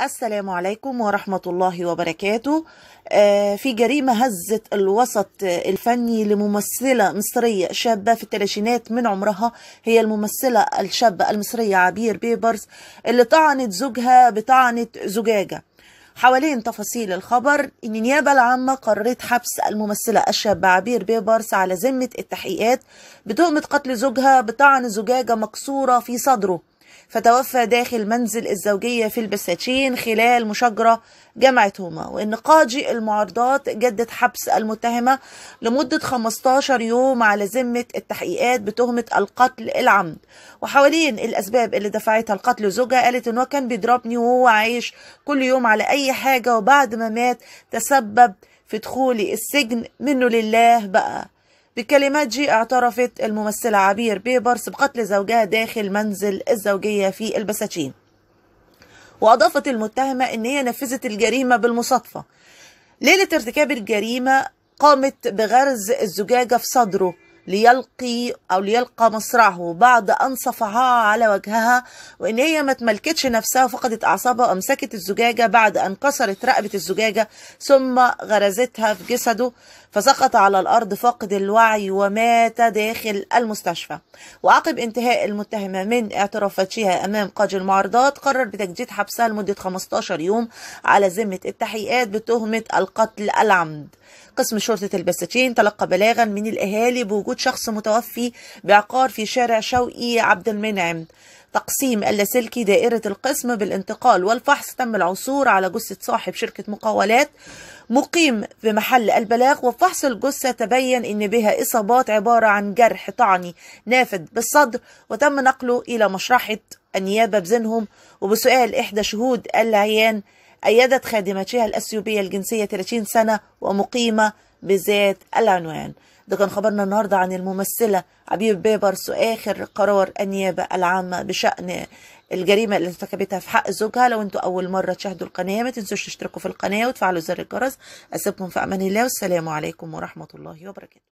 السلام عليكم ورحمة الله وبركاته آه، في جريمة هزت الوسط الفني لممثلة مصرية شابة في الثلاثينات من عمرها هي الممثلة الشابة المصرية عبير بيبرز اللي طعنت زوجها بطعنة زجاجة حوالين تفاصيل الخبر ان النيابه العامه قررت حبس الممثله الشابه عبير بيبرس على ذمه التحقيقات بتهمه قتل زوجها بطعن زجاجه مكسوره في صدره فتوفى داخل منزل الزوجية في البساتين خلال مشاجرة جمعتهما وإن قاضي المعارضات جدد حبس المتهمة لمدة 15 يوم على ذمة التحقيقات بتهمة القتل العمد وحوالين الأسباب اللي دفعتها القتل زوجها قالت إن هو كان بيضربني وهو عايش كل يوم على أي حاجة وبعد ما مات تسبب في دخولي السجن منه لله بقى بكلمات جي اعترفت الممثلة عبير بيبرس بقتل زوجها داخل منزل الزوجية في البساتين وأضافت المتهمة أن هي نفذت الجريمة بالمصادفة ليلة ارتكاب الجريمة قامت بغرز الزجاجة في صدره ليلقي أو ليلقى مصرعه بعد أن صفعها على وجهها وإن هي ما تملكتش نفسها وفقدت أعصابها وأمسكت الزجاجة بعد أن كسرت رقبة الزجاجة ثم غرزتها في جسده فسقط على الأرض فاقد الوعي ومات داخل المستشفى وعقب انتهاء المتهمة من اعترافاتها أمام قاضي المعارضات قرر بتجديد حبسها لمدة 15 يوم على ذمة التحقيقات بتهمة القتل العمد قسم شرطة البساتين تلقى بلاغا من الأهالي بوجود شخص متوفي بعقار في شارع شوقي عبد المنعم تقسيم اللاسلكي دائرة القسم بالانتقال والفحص تم العثور على جثة صاحب شركة مقاولات مقيم في محل البلاغ وفحص الجثة تبين أن بها إصابات عبارة عن جرح طعني نافذ بالصدر وتم نقله إلى مشرحة النيابة بزنهم وبسؤال إحدى شهود العيان أيدت خادمتها الأثيوبية الجنسية 30 سنة ومقيمة بذات العنوان ده كان خبرنا النهاردة عن الممثلة عبيب بيبرس وآخر قرار النيابة العامة بشأن الجريمة اللي ارتكبتها في حق زوجها لو انتوا أول مرة تشاهدوا القناة ما تنسوش تشتركوا في القناة وتفعلوا زر الجرس أسيبكم في أمان الله والسلام عليكم ورحمة الله وبركاته